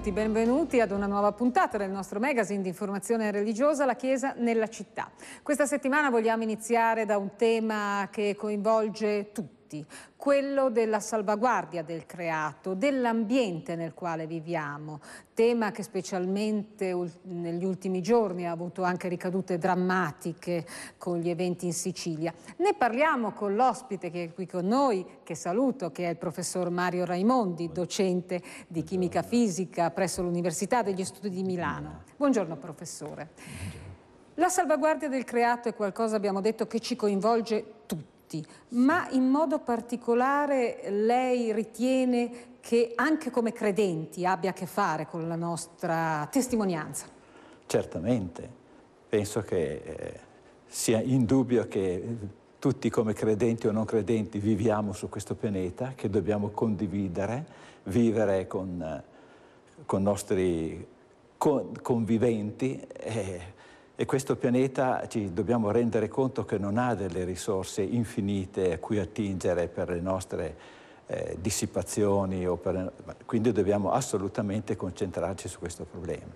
benvenuti, benvenuti ad una nuova puntata del nostro magazine di informazione religiosa La Chiesa nella città. Questa settimana vogliamo iniziare da un tema che coinvolge tutti tutti, quello della salvaguardia del creato, dell'ambiente nel quale viviamo, tema che specialmente negli ultimi giorni ha avuto anche ricadute drammatiche con gli eventi in Sicilia. Ne parliamo con l'ospite che è qui con noi, che saluto, che è il professor Mario Raimondi, docente di chimica fisica presso l'Università degli Studi di Milano. Buongiorno professore. La salvaguardia del creato è qualcosa, abbiamo detto, che ci coinvolge tutti tutti, ma in modo particolare lei ritiene che anche come credenti abbia a che fare con la nostra testimonianza? Certamente, penso che eh, sia indubbio che tutti come credenti o non credenti viviamo su questo pianeta, che dobbiamo condividere, vivere con, i eh, nostri conviventi. Eh, e questo pianeta ci dobbiamo rendere conto che non ha delle risorse infinite a cui attingere per le nostre eh, dissipazioni, per, quindi dobbiamo assolutamente concentrarci su questo problema.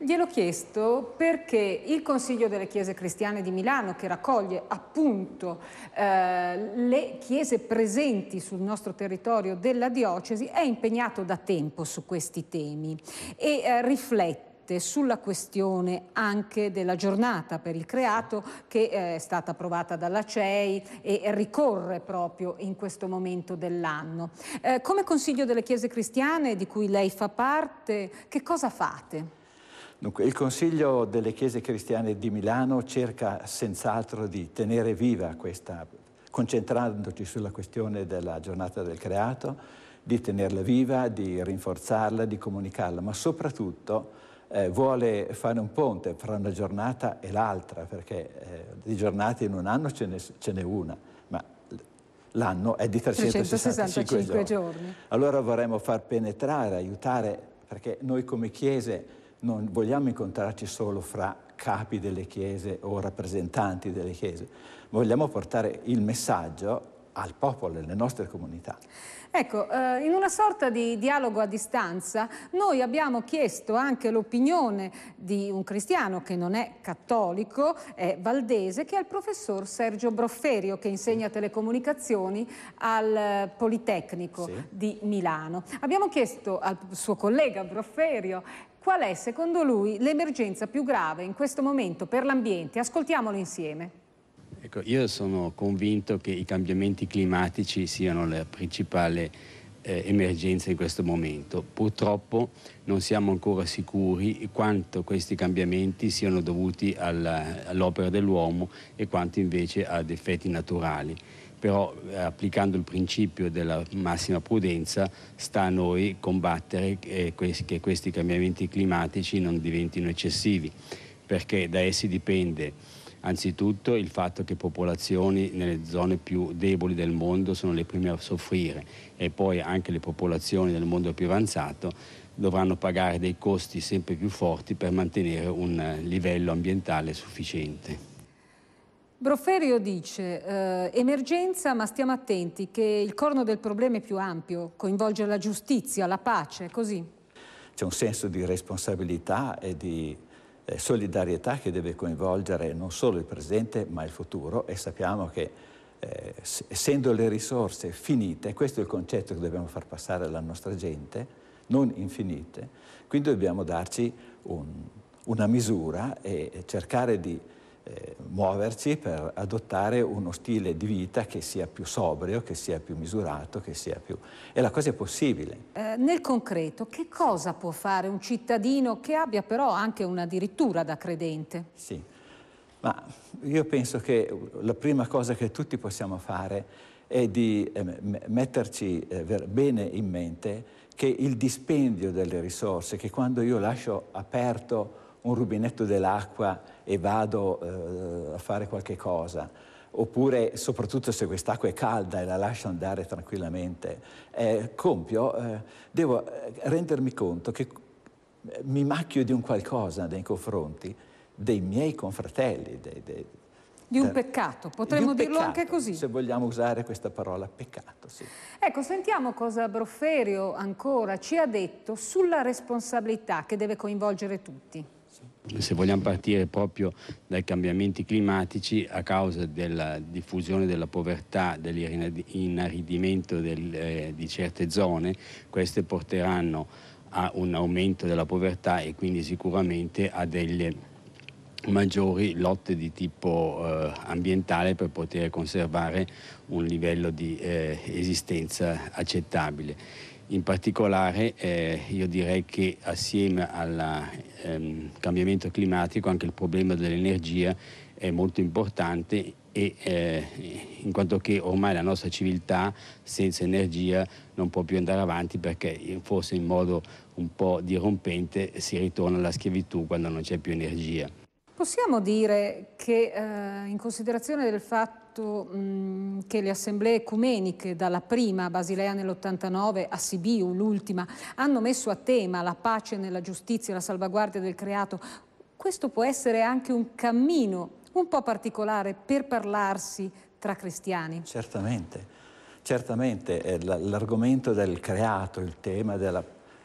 Gliel'ho chiesto perché il Consiglio delle Chiese Cristiane di Milano, che raccoglie appunto eh, le chiese presenti sul nostro territorio della diocesi, è impegnato da tempo su questi temi e eh, riflette aperte sulla questione anche della giornata per il creato che eh, è stata approvata dalla CEI e ricorre proprio in questo momento dell'anno. Eh, come Consiglio delle Chiese Cristiane, di cui lei fa parte, che cosa fate? Dunque, il Consiglio delle Chiese Cristiane di Milano cerca senz'altro di tenere viva questa, concentrandoci sulla questione della giornata del creato, di tenerla viva, di rinforzarla, di comunicarla, ma soprattutto eh, vuole fare un ponte fra una giornata e l'altra, perché eh, di giornate in un anno ce, ne, ce n'è una, ma l'anno è di 365, 365 giorni. giorni. Allora vorremmo far penetrare, aiutare, perché noi come chiese non vogliamo incontrarci solo fra capi delle chiese o rappresentanti delle chiese, vogliamo portare il messaggio al popolo, e alle nostre comunità. Ecco, eh, in una sorta di dialogo a distanza noi abbiamo chiesto anche l'opinione di un cristiano che non è cattolico, è valdese, che è il professor Sergio Brofferio che insegna telecomunicazioni al Politecnico sì. di Milano. Abbiamo chiesto al suo collega Brofferio qual è secondo lui l'emergenza più grave in questo momento per l'ambiente. Ascoltiamolo insieme. Ecco, io sono convinto che i cambiamenti climatici siano la principale eh, emergenza in questo momento. Purtroppo non siamo ancora sicuri quanto questi cambiamenti siano dovuti all'opera all dell'uomo e quanto invece ad effetti naturali però eh, applicando il principio della massima prudenza sta a noi combattere eh, che questi cambiamenti climatici non diventino eccessivi, perché da essi dipende Anzitutto il fatto che popolazioni nelle zone più deboli del mondo sono le prime a soffrire e poi anche le popolazioni del mondo più avanzato dovranno pagare dei costi sempre più forti per mantenere un eh, livello ambientale sufficiente. Broferio dice, eh, emergenza ma stiamo attenti che il corno del problema è più ampio, coinvolge la giustizia, la pace, così. C'è un senso di responsabilità e di eh, solidarietà che deve coinvolgere non solo il presente ma il futuro e sappiamo che eh, essendo le risorse finite, questo è il concetto che dobbiamo far passare alla nostra gente, non infinite, quindi dobbiamo darci un, una misura e cercare di muoverci, per adottare uno stile di vita che sia più sobrio, che sia più misurato, che sia più... E la cosa è possibile. Eh, nel concreto, che cosa può fare un cittadino che abbia però anche una dirittura da credente? Sì, ma io penso che la prima cosa che tutti possiamo fare è di eh, metterci eh, bene in mente che il dispendio delle risorse, che quando io lascio aperto un rubinetto dell'acqua e vado eh, a fare qualche cosa, oppure soprattutto se quest'acqua è calda e la lascio andare tranquillamente, eh, compio, eh, devo eh, rendermi conto che eh, mi macchio di un qualcosa nei confronti dei miei confratelli. Dei, dei, di un peccato, potremmo un dirlo peccato, anche così. Se vogliamo usare questa parola, peccato, sì. Ecco, sentiamo cosa Brofferio ancora ci ha detto sulla responsabilità che deve coinvolgere tutti se vogliamo partire proprio dai cambiamenti climatici a causa della diffusione della povertà, dell'inaridimento del, eh, di certe zone, queste porteranno a un aumento della povertà e quindi sicuramente a delle maggiori lotte di tipo eh, ambientale per poter conservare un livello di eh, esistenza accettabile. In particolare eh, io direi che assieme al ehm, cambiamento climatico anche il problema dell'energia è molto importante e, eh, in quanto che ormai la nostra civiltà senza energia non può più andare avanti perché forse in modo un po' dirompente si ritorna alla schiavitù quando non c'è più energia. Possiamo dire che eh, in considerazione del fatto fatto che le assemblee ecumeniche, dalla prima a Basilea nell'89 a Sibiu, l'ultima, hanno messo a tema la pace nella giustizia, la salvaguardia del creato, questo può essere anche un cammino un po' particolare per parlarsi tra cristiani. Certamente, certamente eh, l'argomento del creato, il tema della,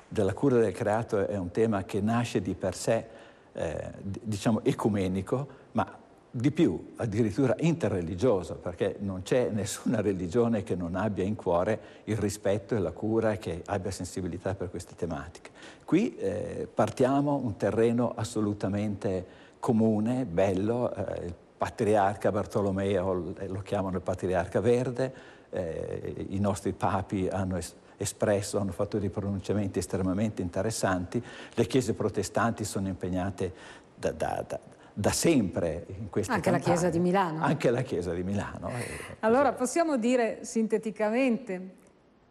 della, cura del creato è un tema che nasce di per sé, eh, diciamo, ecumenico, ma di più, addirittura interreligioso, perché non c'è nessuna religione che non abbia in cuore il rispetto e la cura e che abbia sensibilità per queste tematiche. Qui eh, partiamo un terreno assolutamente comune, bello, eh, il patriarca Bartolomeo eh, lo chiamano il patriarca verde, eh, i nostri papi hanno es- espresso, hanno fatto dei pronunciamenti estremamente interessanti, le chiese protestanti sono impegnate da, da, da, da sempre in questi Anche campagni. la Chiesa di Milano. Anche la Chiesa di Milano. Eh. Allora possiamo dire sinteticamente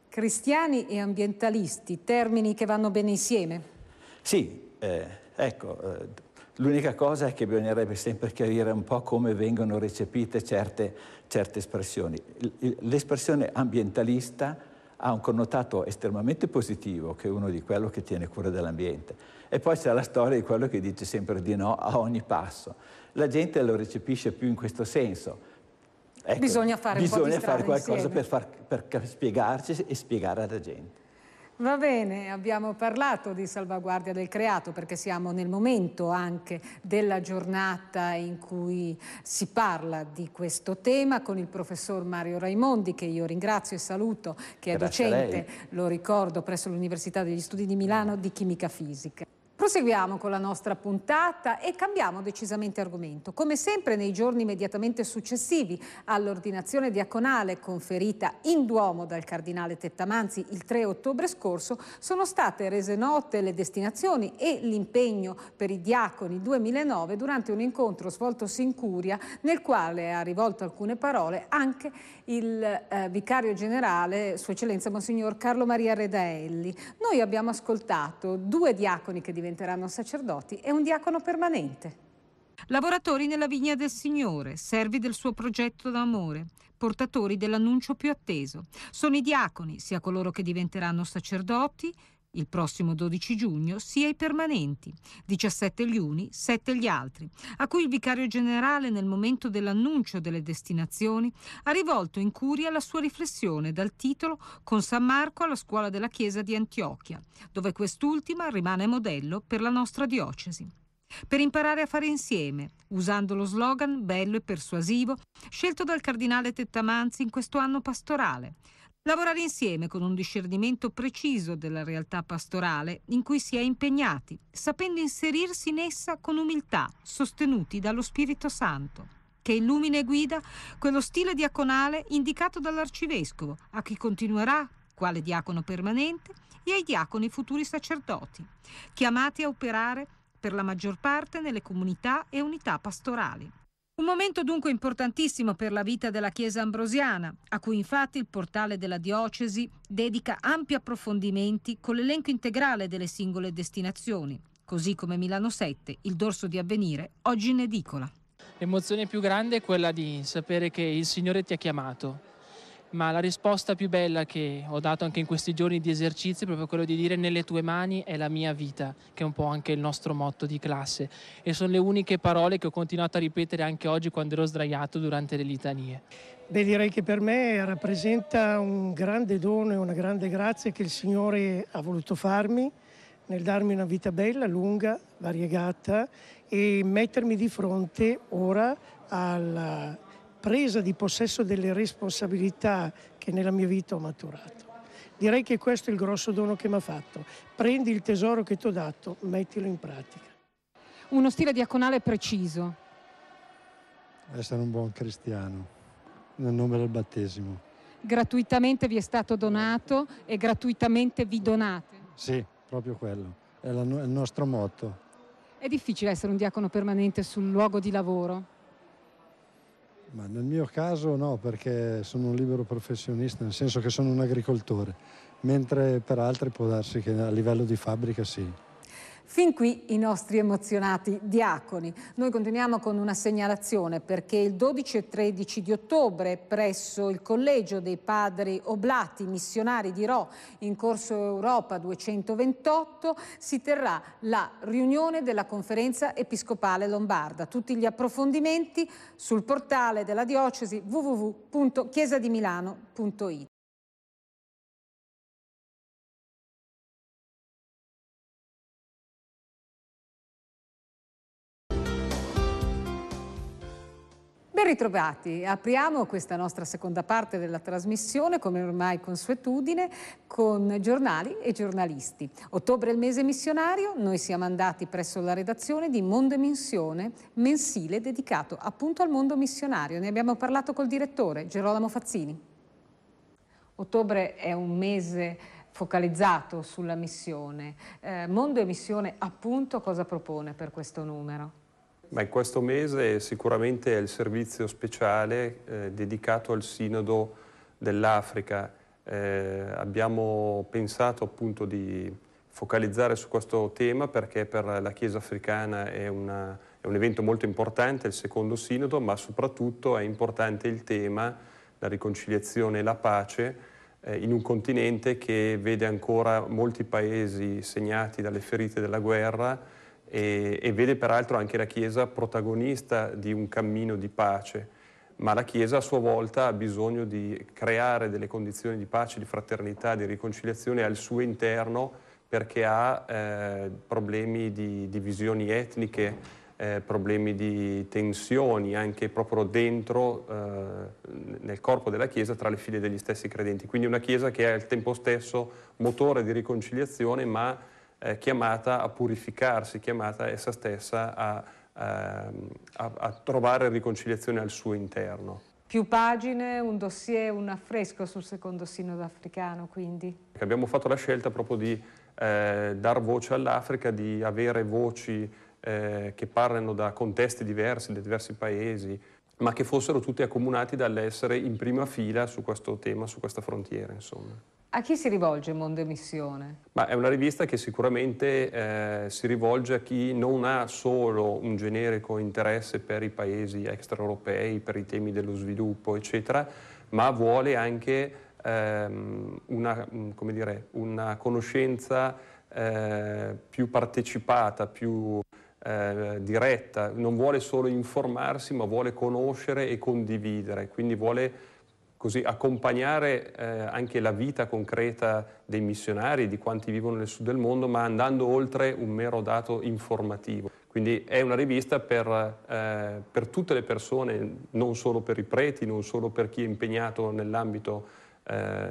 cristiani e ambientalisti, termini che vanno bene insieme? Sì, eh, ecco, eh, l'unica cosa è che bisognerebbe sempre chiarire un po' come vengono recepite certe, certe espressioni. L'espressione ambientalista ha un connotato estremamente positivo, che è uno di quello che tiene cura dell'ambiente. E poi c'è la storia di quello che dice sempre di no a ogni passo. La gente lo recepisce più in questo senso. Ecco, bisogna fare, bisogna fare qualcosa per, far, per spiegarci e spiegare alla gente. Va bene, abbiamo parlato di salvaguardia del creato perché siamo nel momento anche della giornata in cui si parla di questo tema con il professor Mario Raimondi che io ringrazio e saluto, che è Grazie docente, lo ricordo, presso l'Università degli Studi di Milano di Chimica Fisica. Proseguiamo con la nostra puntata e cambiamo decisamente argomento. Come sempre nei giorni immediatamente successivi all'ordinazione diaconale conferita in Duomo dal Cardinale Tettamanzi il 3 ottobre scorso, sono state rese note le destinazioni e l'impegno per i diaconi 2009 durante un incontro svoltosi in Curia nel quale ha rivolto alcune parole anche il eh, vicario generale, Sua Eccellenza Monsignor Carlo Maria Redaelli. Noi abbiamo ascoltato due diaconi che diventano diventeranno sacerdoti e un diacono permanente. Lavoratori nella vigna del Signore, servi del suo progetto d'amore, portatori dell'annuncio più atteso. Sono i diaconi, sia coloro che diventeranno sacerdoti, il prossimo 12 giugno, sia i permanenti, 17 gli uni, 7 gli altri, a cui il vicario generale nel momento dell'annuncio delle destinazioni ha rivolto in curia la sua riflessione dal titolo Con San Marco alla scuola della Chiesa di Antiochia, dove quest'ultima rimane modello per la nostra diocesi. Per imparare a fare insieme, usando lo slogan bello e persuasivo scelto dal cardinale Tettamanzi in questo anno pastorale, Lavorare insieme con un discernimento preciso della realtà pastorale in cui si è impegnati, sapendo inserirsi in essa con umiltà, sostenuti dallo Spirito Santo, che illumina e guida quello stile diaconale indicato dall'arcivescovo, a chi continuerà quale diacono permanente e ai diaconi futuri sacerdoti, chiamati a operare per la maggior parte nelle comunità e unità pastorali. Un momento dunque importantissimo per la vita della Chiesa ambrosiana, a cui infatti il portale della diocesi dedica ampi approfondimenti con l'elenco integrale delle singole destinazioni, così come Milano 7, il dorso di avvenire, oggi in edicola. L'emozione più grande è quella di sapere che il Signore ti ha chiamato, ma la risposta più bella che ho dato anche in questi giorni di esercizi è proprio quello di dire nelle tue mani è la mia vita, che è un po' anche il nostro motto di classe e sono le uniche parole che ho continuato a ripetere anche oggi quando ero sdraiato durante le litanie. Beh, direi che per me rappresenta un grande dono e una grande grazia che il Signore ha voluto farmi nel darmi una vita bella, lunga, variegata e mettermi di fronte ora alla presa di possesso delle responsabilità che nella mia vita ho maturato. Direi che questo è il grosso dono che mi ha fatto. Prendi il tesoro che ti ho dato, mettilo in pratica. Uno stile diaconale preciso. Essere un buon cristiano, nel nome del battesimo. Gratuitamente vi è stato donato e gratuitamente vi donate. Sì, proprio quello. È, la, è il nostro motto. È difficile essere un diacono permanente sul luogo di lavoro? Ma nel mio caso no, perché sono un libero professionista, nel senso che sono un agricoltore, mentre per altri può darsi che a livello di fabbrica sì. Fin qui i nostri emozionati diaconi. Noi continuiamo con una segnalazione perché il 12 e 13 di ottobre presso il Collegio dei Padri Oblati Missionari di Ro in corso Europa 228 si terrà la riunione della conferenza episcopale lombarda. Tutti gli approfondimenti sul portale della diocesi www.chiesadimilano.it. Ben ritrovati, apriamo questa nostra seconda parte della trasmissione come ormai consuetudine con giornali e giornalisti. Ottobre è il mese missionario, noi siamo andati presso la redazione di Mondo e Missione, mensile dedicato appunto al mondo missionario. Ne abbiamo parlato col direttore Gerolamo Fazzini. Ottobre è un mese focalizzato sulla missione. Eh, mondo e Missione appunto cosa propone per questo numero? Beh, questo mese sicuramente è il servizio speciale eh, dedicato al Sinodo dell'Africa. Eh, abbiamo pensato appunto di focalizzare su questo tema perché per la Chiesa africana è, una, è un evento molto importante, il secondo sinodo, ma soprattutto è importante il tema, la riconciliazione e la pace, eh, in un continente che vede ancora molti paesi segnati dalle ferite della guerra, e, e vede peraltro anche la Chiesa protagonista di un cammino di pace, ma la Chiesa a sua volta ha bisogno di creare delle condizioni di pace, di fraternità, di riconciliazione al suo interno perché ha eh, problemi di divisioni etniche, eh, problemi di tensioni anche proprio dentro, eh, nel corpo della Chiesa, tra le file degli stessi credenti. Quindi una Chiesa che è al tempo stesso motore di riconciliazione ma eh, chiamata a purificarsi, chiamata essa stessa a, ehm, a, a trovare riconciliazione al suo interno più pagine, un dossier, un affresco sul secondo sinodo africano quindi. Abbiamo fatto la scelta proprio di eh, dar voce all'Africa, di avere voci eh, che parlano da contesti diversi, da diversi paesi, ma che fossero tutti accomunati dall'essere in prima fila su questo tema, su questa frontiera insomma. A chi si rivolge Mondemissione? Ma è una rivista che sicuramente eh, si rivolge a chi non ha solo un generico interesse per i paesi extraeuropei, per i temi dello sviluppo, eccetera, ma vuole anche ehm, una, mm, dire, una, conoscenza eh, più partecipata, più eh, diretta, non vuole solo informarsi, ma vuole conoscere e condividere, quindi vuole così accompagnare eh, anche la vita concreta dei missionari, di quanti vivono nel sud del mondo, ma andando oltre un mero dato informativo. Quindi è una rivista per, eh, per tutte le persone, non solo per i preti, non solo per chi è impegnato nell'ambito eh,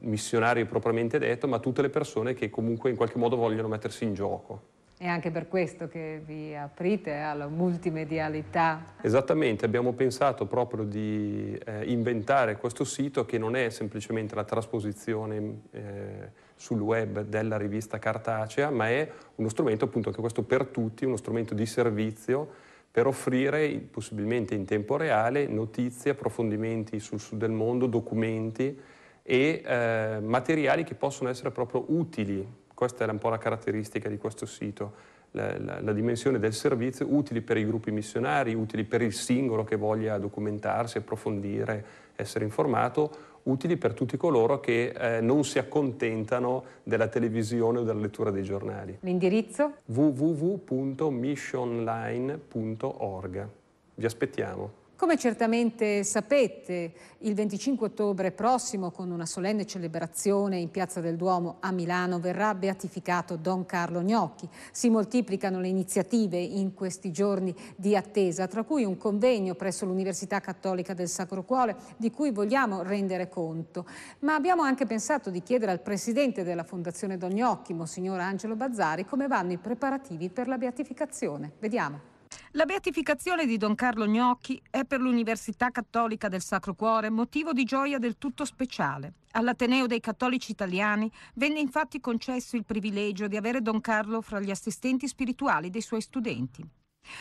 missionario propriamente detto, ma tutte le persone che comunque in qualche modo vogliono mettersi in gioco. È anche per questo che vi aprite alla multimedialità. Esattamente, abbiamo pensato proprio di eh, inventare questo sito che non è semplicemente la trasposizione eh, sul web della rivista cartacea, ma è uno strumento appunto anche questo per tutti, uno strumento di servizio per offrire possibilmente in tempo reale notizie, approfondimenti sul sud del mondo, documenti e eh, materiali che possono essere proprio utili questa è un po' la caratteristica di questo sito, la, la, la, dimensione del servizio utili per i gruppi missionari, utili per il singolo che voglia documentarsi, approfondire, essere informato, utili per tutti coloro che eh, non si accontentano della televisione o della lettura dei giornali. L'indirizzo? www.missionline.org. Vi aspettiamo. Come certamente sapete, il 25 ottobre prossimo, con una solenne celebrazione in Piazza del Duomo a Milano, verrà beatificato Don Carlo Gnocchi. Si moltiplicano le iniziative in questi giorni di attesa, tra cui un convegno presso l'Università Cattolica del Sacro Cuore, di cui vogliamo rendere conto. Ma abbiamo anche pensato di chiedere al presidente della Fondazione Don Gnocchi, Monsignor Angelo Bazzari, come vanno i preparativi per la beatificazione. Vediamo. La beatificazione di Don Carlo Gnocchi è per l'Università Cattolica del Sacro Cuore motivo di gioia del tutto speciale. All'Ateneo dei Cattolici Italiani venne infatti concesso il privilegio di avere Don Carlo fra gli assistenti spirituali dei suoi studenti.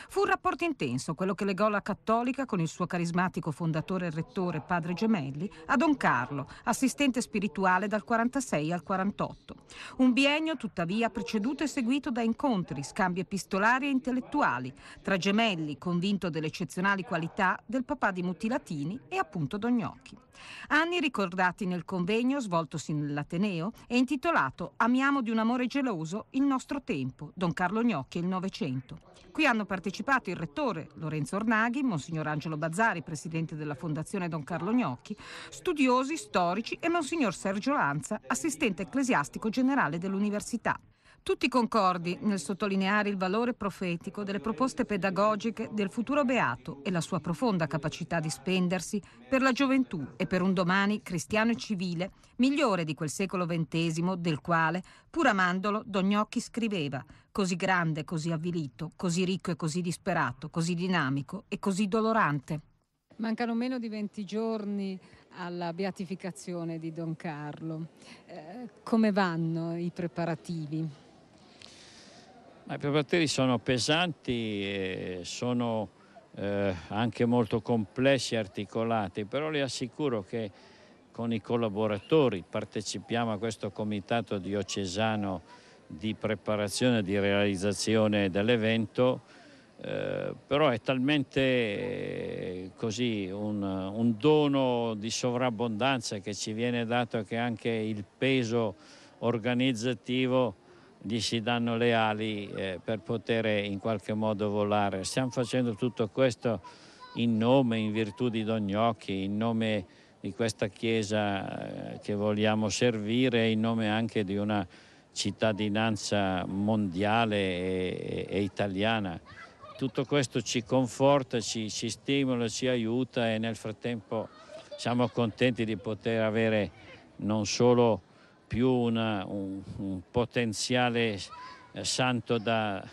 Fu un rapporto intenso quello che legò la cattolica con il suo carismatico fondatore e rettore padre Gemelli a Don Carlo, assistente spirituale dal 46 al 48. Un biennio tuttavia preceduto e seguito da incontri, scambi epistolari e intellettuali tra Gemelli, convinto delle eccezionali qualità del papà di Mutilatini e appunto Don Gnocchi. Anni ricordati nel convegno svoltosi nell'Ateneo e intitolato Amiamo di un amore geloso il nostro tempo, Don Carlo Gnocchi e il Novecento. Qui hanno partecipato il rettore Lorenzo Ornaghi, Monsignor Angelo Bazzari, presidente della Fondazione Don Carlo Gnocchi, studiosi, storici e Monsignor Sergio Lanza, assistente ecclesiastico generale dell'università. Tutti concordi nel sottolineare il valore profetico delle proposte pedagogiche del futuro beato e la sua profonda capacità di spendersi per la gioventù e per un domani cristiano e civile migliore di quel secolo XX del quale, pur amandolo, Don Gnocchi scriveva così grande, così avvilito, così ricco e così disperato, così dinamico e così dolorante. Mancano meno di 20 giorni alla beatificazione di Don Carlo. Eh, come vanno i preparativi? I preparativi sono pesanti, sono eh, anche molto complessi e articolati, però le assicuro che con i collaboratori partecipiamo a questo comitato diocesano di preparazione e di realizzazione dell'evento, eh, però è talmente eh, così un, un, dono di sovrabbondanza che ci viene dato che anche il peso organizzativo gli si danno le ali eh, per poter in qualche modo volare. Stiamo facendo tutto questo in nome, in virtù di Don Gnocchi, in nome di questa Chiesa eh, che vogliamo servire, in nome anche di una cittadinanza mondiale e, e, italiana. Tutto questo ci conforta, ci, ci stimola, ci aiuta e nel frattempo siamo contenti di poter avere non solo più una, un, un, potenziale santo da,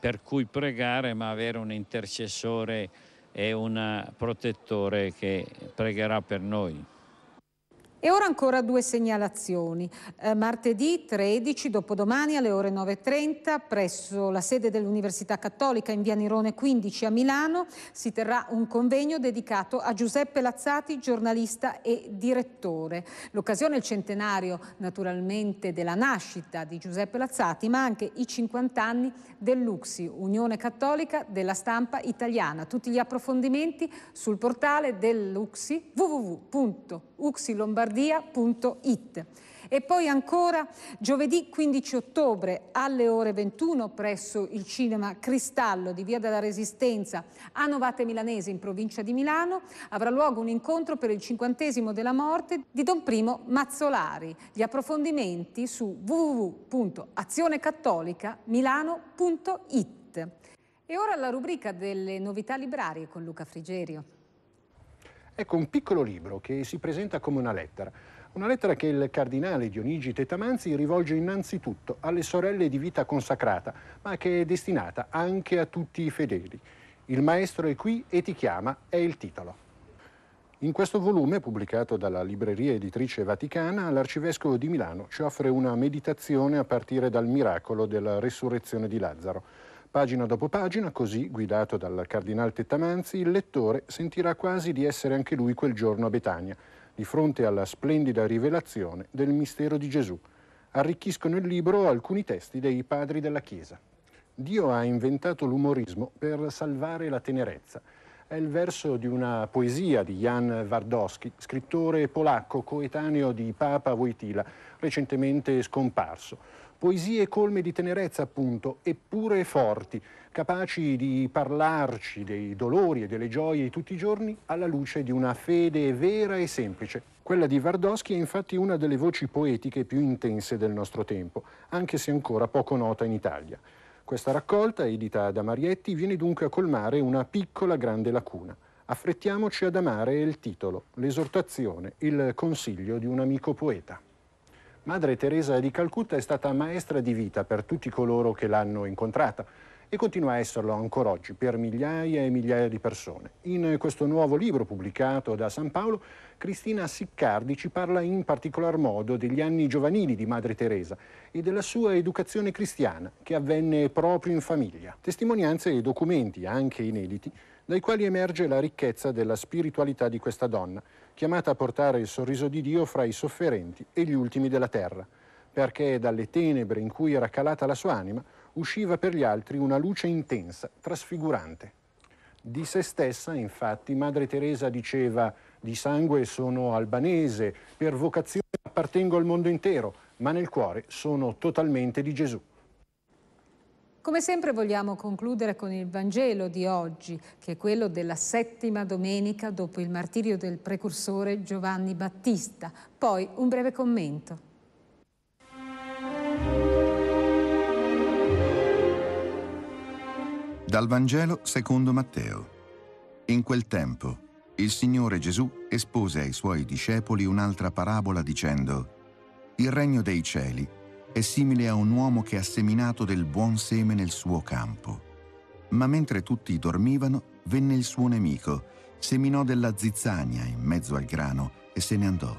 per cui pregare, ma avere un intercessore e un protettore che pregherà per noi. E ora ancora due segnalazioni. Eh, martedì 13, dopodomani alle ore 9.30, presso la sede dell'Università Cattolica in via Nirone 15 a Milano, si terrà un convegno dedicato a Giuseppe Lazzati, giornalista e direttore. L'occasione è il centenario naturalmente della nascita di Giuseppe Lazzati, ma anche i 50 anni dell'UXI, Unione Cattolica della Stampa Italiana. Tutti gli approfondimenti sul portale dell'UXI www.uxilombardia.com lombardia.it. E poi ancora giovedì 15 ottobre alle ore 21 presso il cinema Cristallo di Via della Resistenza a Novate Milanese in provincia di Milano avrà luogo un incontro per il cinquantesimo della morte di Don Primo Mazzolari. Gli approfondimenti su www.azionecattolica.milano.it. E ora la rubrica delle novità librarie con Luca Frigerio. Ecco un piccolo libro che si presenta come una lettera. Una lettera che il cardinale Dionigi Tetamanzi rivolge innanzitutto alle sorelle di vita consacrata, ma che è destinata anche a tutti i fedeli. Il maestro è qui e ti chiama è il titolo. In questo volume, pubblicato dalla Libreria Editrice Vaticana, l'Arcivescovo di Milano ci offre una meditazione a partire dal miracolo della resurrezione di Lazzaro. Pagina dopo pagina, così, guidato dal cardinal Tettamanzi, il lettore sentirà quasi di essere anche lui quel giorno a Betania, di fronte alla splendida rivelazione del mistero di Gesù. Arricchiscono il libro alcuni testi dei padri della Chiesa. Dio ha inventato l'umorismo per salvare la tenerezza. È il verso di una poesia di Jan Wardowski, scrittore polacco coetaneo di Papa Wojtyla, recentemente scomparso poesie colme di tenerezza appunto, eppure forti, capaci di parlarci dei dolori e delle gioie di tutti i giorni alla luce di una fede vera e semplice. Quella di Vardoschi è infatti una delle voci poetiche più intense del nostro tempo, anche se ancora poco nota in Italia. Questa raccolta, edita da Marietti, viene dunque a colmare una piccola grande lacuna. Affrettiamoci ad amare il titolo, l'esortazione, il consiglio di un amico poeta. Madre Teresa di Calcutta è stata maestra di vita per tutti coloro che l'hanno incontrata e continua a esserlo ancora oggi per migliaia e migliaia di persone. In questo nuovo libro pubblicato da San Paolo, Cristina Siccardi ci parla in particolar modo degli anni giovanili di Madre Teresa e della sua educazione cristiana che avvenne proprio in famiglia. Testimonianze e documenti, anche inediti, dai quali emerge la ricchezza della spiritualità di questa donna, chiamata a portare il sorriso di Dio fra i sofferenti e gli ultimi della terra, perché dalle tenebre in cui era calata la sua anima usciva per gli altri una luce intensa, trasfigurante. Di se stessa, infatti, Madre Teresa diceva di sangue sono albanese, per vocazione appartengo al mondo intero, ma nel cuore sono totalmente di Gesù. Come sempre vogliamo concludere con il Vangelo di oggi, che è quello della settima domenica dopo il martirio del precursore Giovanni Battista. Poi un breve commento. Dal Vangelo secondo Matteo. In quel tempo il Signore Gesù espose ai suoi discepoli un'altra parabola dicendo, Il regno dei cieli è simile a un uomo che ha seminato del buon seme nel suo campo. Ma mentre tutti dormivano, venne il suo nemico, seminò della zizzania in mezzo al grano e se ne andò.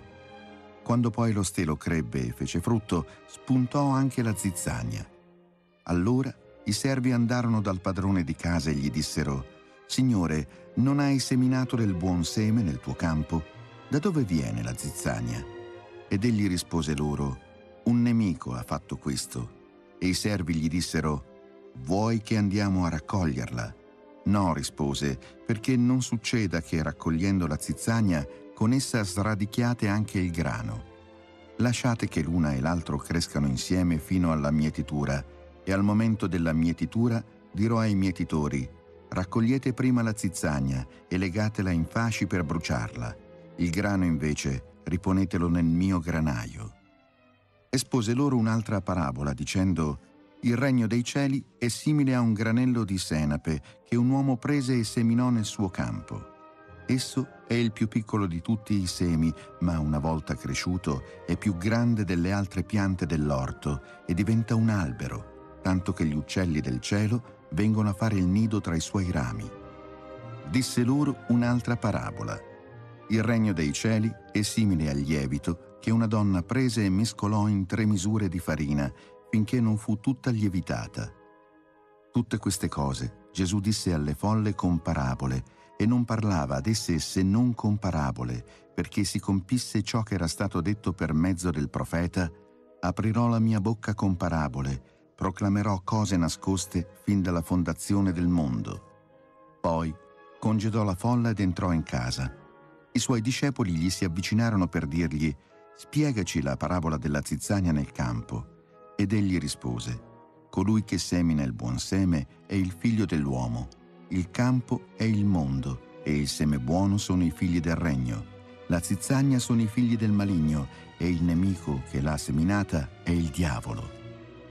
Quando poi lo stelo crebbe e fece frutto, spuntò anche la zizzania. Allora i servi andarono dal padrone di casa e gli dissero, Signore, non hai seminato del buon seme nel tuo campo? Da dove viene la zizzania? Ed egli rispose loro, un nemico ha fatto questo e i servi gli dissero, vuoi che andiamo a raccoglierla? No, rispose, perché non succeda che raccogliendo la zizzania con essa sradichiate anche il grano. Lasciate che l'una e l'altro crescano insieme fino alla mietitura e al momento della mietitura dirò ai mietitori, raccogliete prima la zizzania e legatela in fasci per bruciarla. Il grano invece riponetelo nel mio granaio espose loro un'altra parabola dicendo il regno dei cieli è simile a un granello di senape che un uomo prese e seminò nel suo campo. Esso è il più piccolo di tutti i semi, ma una volta cresciuto è più grande delle altre piante dell'orto e diventa un albero, tanto che gli uccelli del cielo vengono a fare il nido tra i suoi rami. Disse loro un'altra parabola. Il regno dei cieli è simile al lievito che una donna prese e mescolò in tre misure di farina finché non fu tutta lievitata. Tutte queste cose Gesù disse alle folle con parabole e non parlava ad esse se non con parabole, perché si compisse ciò che era stato detto per mezzo del profeta, aprirò la mia bocca con parabole, proclamerò cose nascoste fin dalla fondazione del mondo. Poi congedò la folla ed entrò in casa. I suoi discepoli gli si avvicinarono per dirgli, Spiegaci la parabola della zizzania nel campo. Ed egli rispose, Colui che semina il buon seme è il figlio dell'uomo, il campo è il mondo, e il seme buono sono i figli del regno. La zizzagna sono i figli del maligno, e il nemico che l'ha seminata è il diavolo.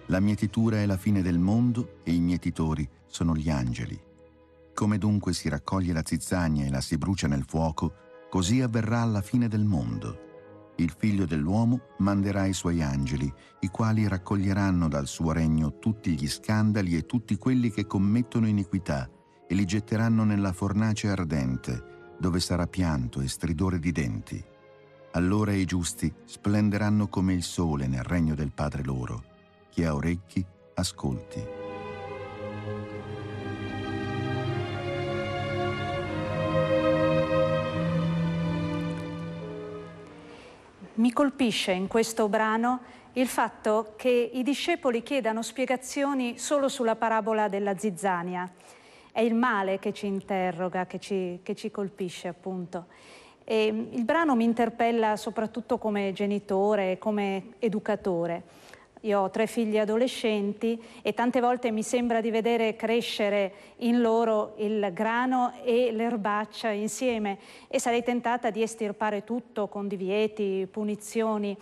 La mietitura è la fine del mondo, e i mietitori sono gli angeli. Come dunque si raccoglie la zizzagna e la si brucia nel fuoco, così avverrà la fine del mondo il figlio dell'uomo manderà i suoi angeli, i quali raccoglieranno dal suo regno tutti gli scandali e tutti quelli che commettono iniquità, e li getteranno nella fornace ardente, dove sarà pianto e stridore di denti. Allora i giusti splenderanno come il sole nel regno del Padre loro. Chi ha orecchi, ascolti. Mi colpisce in questo brano il fatto che i discepoli chiedano spiegazioni solo sulla parabola della zizzania. È il male che ci interroga, che ci, che ci colpisce appunto. E mm, il brano mi interpella soprattutto come genitore, come educatore. Io ho tre figli adolescenti e tante volte mi sembra di vedere crescere in loro il grano e l'erbaccia insieme e sarei tentata di estirpare tutto con divieti, punizioni.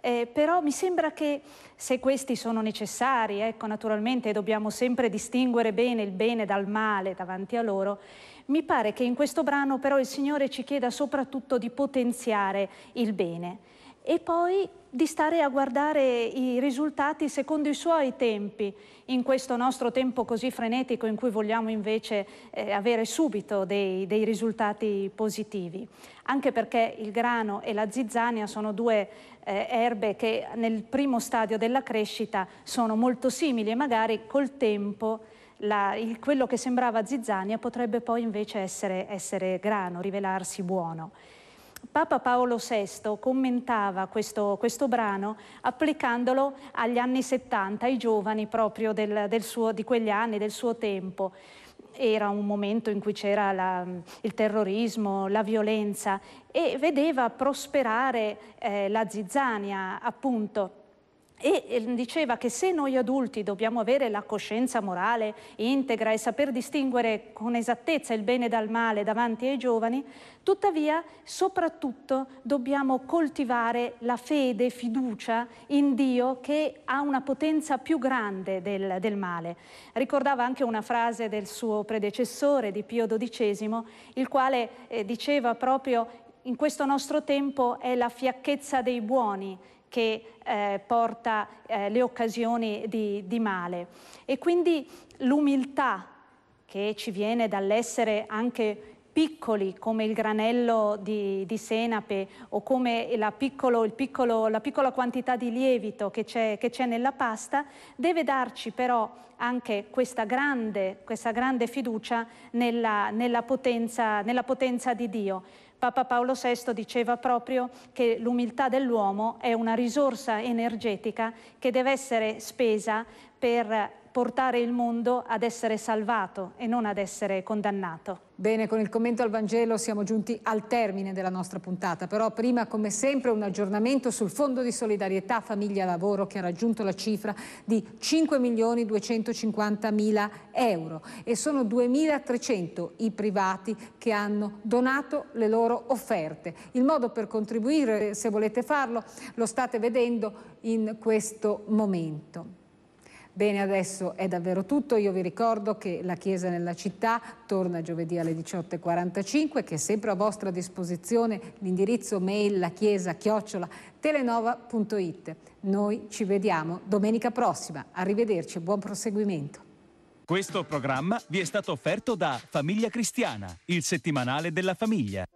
Eh, però mi sembra che se questi sono necessari, ecco, naturalmente dobbiamo sempre distinguere bene il bene dal male davanti a loro, mi pare che in questo brano però il Signore ci chieda soprattutto di potenziare il bene. E poi di stare a guardare i risultati secondo i suoi tempi, in questo nostro tempo così frenetico in cui vogliamo invece eh, avere subito dei, dei, risultati positivi, anche perché il grano e la zizzania sono due eh, erbe che nel primo stadio della crescita sono molto simili e magari col tempo la, il, quello che sembrava zizzania potrebbe poi invece essere, essere grano, rivelarsi buono. Papa Paolo VI commentava questo, questo brano applicandolo agli anni 70, ai giovani proprio del, del suo, di quegli anni, del suo tempo era un momento in cui c'era il terrorismo, la violenza e vedeva prosperare eh, la zizzania, appunto e diceva che se noi adulti dobbiamo avere la coscienza morale integra e saper distinguere con esattezza il bene dal male davanti ai giovani, tuttavia soprattutto dobbiamo coltivare la fede, fiducia in Dio che ha una potenza più grande del, del male. Ricordava anche una frase del suo predecessore di Pio XII, il quale eh, diceva proprio in questo nostro tempo è la fiacchezza dei buoni che eh, porta eh, le occasioni di, di male. E quindi l'umiltà che ci viene dall'essere anche piccoli come il granello di, di senape o come la, piccolo, piccolo, la, piccola quantità di lievito che c'è, nella pasta, deve darci però anche questa grande, questa grande fiducia nella, nella, potenza, nella potenza di Dio. Papa Paolo VI diceva proprio che l'umiltà dell'uomo è una risorsa energetica che deve essere spesa per portare il mondo ad essere salvato e non ad essere condannato. Bene, con il commento al Vangelo siamo giunti al termine della nostra puntata, però prima come sempre un aggiornamento sul Fondo di Solidarietà Famiglia Lavoro che ha raggiunto la cifra di 5.250.000 euro e sono 2.300 i privati che hanno donato le loro offerte. Il modo per contribuire, se volete farlo, lo state vedendo in questo momento. Bene, adesso è davvero tutto. Io vi ricordo che la Chiesa nella città torna giovedì alle 18.45, che è sempre a vostra disposizione l'indirizzo mail la chiesa chiocciola telenova.it. Noi ci vediamo domenica prossima. Arrivederci e buon proseguimento. Questo programma vi è stato offerto da Famiglia Cristiana, il settimanale della famiglia.